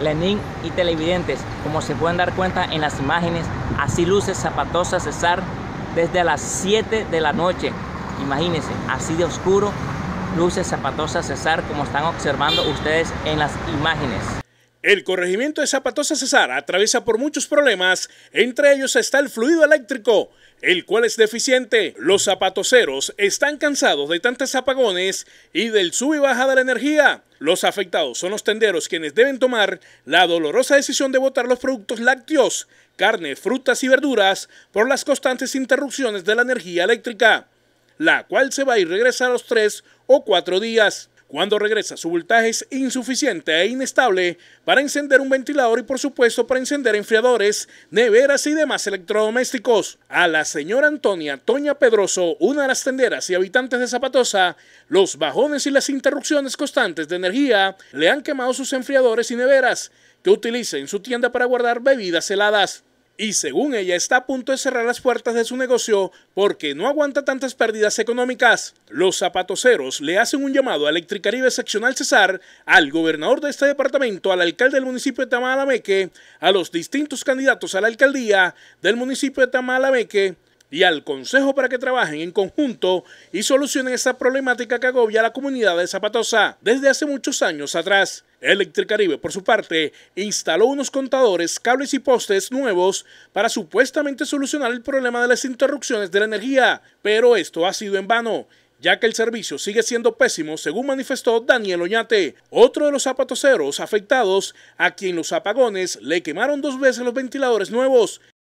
Lenin y televidentes, como se pueden dar cuenta en las imágenes, así luce Zapatosa Cesar desde las 7 de la noche. Imagínense, así de oscuro luce Zapatosa Cesar como están observando ustedes en las imágenes. El corregimiento de Zapatosa Cesar atraviesa por muchos problemas, entre ellos está el fluido eléctrico, el cual es deficiente. Los zapatoceros están cansados de tantos apagones y del sub y baja de la energía. Los afectados son los tenderos quienes deben tomar la dolorosa decisión de botar los productos lácteos, carne, frutas y verduras por las constantes interrupciones de la energía eléctrica, la cual se va a ir regresar a los tres o cuatro días. Cuando regresa, su voltaje es insuficiente e inestable para encender un ventilador y por supuesto para encender enfriadores, neveras y demás electrodomésticos. A la señora Antonia Toña Pedroso, una de las tenderas y habitantes de Zapatosa, los bajones y las interrupciones constantes de energía le han quemado sus enfriadores y neveras que utiliza en su tienda para guardar bebidas heladas y según ella está a punto de cerrar las puertas de su negocio porque no aguanta tantas pérdidas económicas. Los zapatoceros le hacen un llamado a Electricaribe Seccional Cesar, al gobernador de este departamento, al alcalde del municipio de Tamalameque, a los distintos candidatos a la alcaldía del municipio de Tamalameque, y al Consejo para que trabajen en conjunto y solucionen esa problemática que agobia a la comunidad de Zapatosa desde hace muchos años atrás. Electricaribe, por su parte, instaló unos contadores, cables y postes nuevos para supuestamente solucionar el problema de las interrupciones de la energía, pero esto ha sido en vano ya que el servicio sigue siendo pésimo, según manifestó Daniel Oñate, otro de los zapatoceros afectados, a quien los apagones le quemaron dos veces los ventiladores nuevos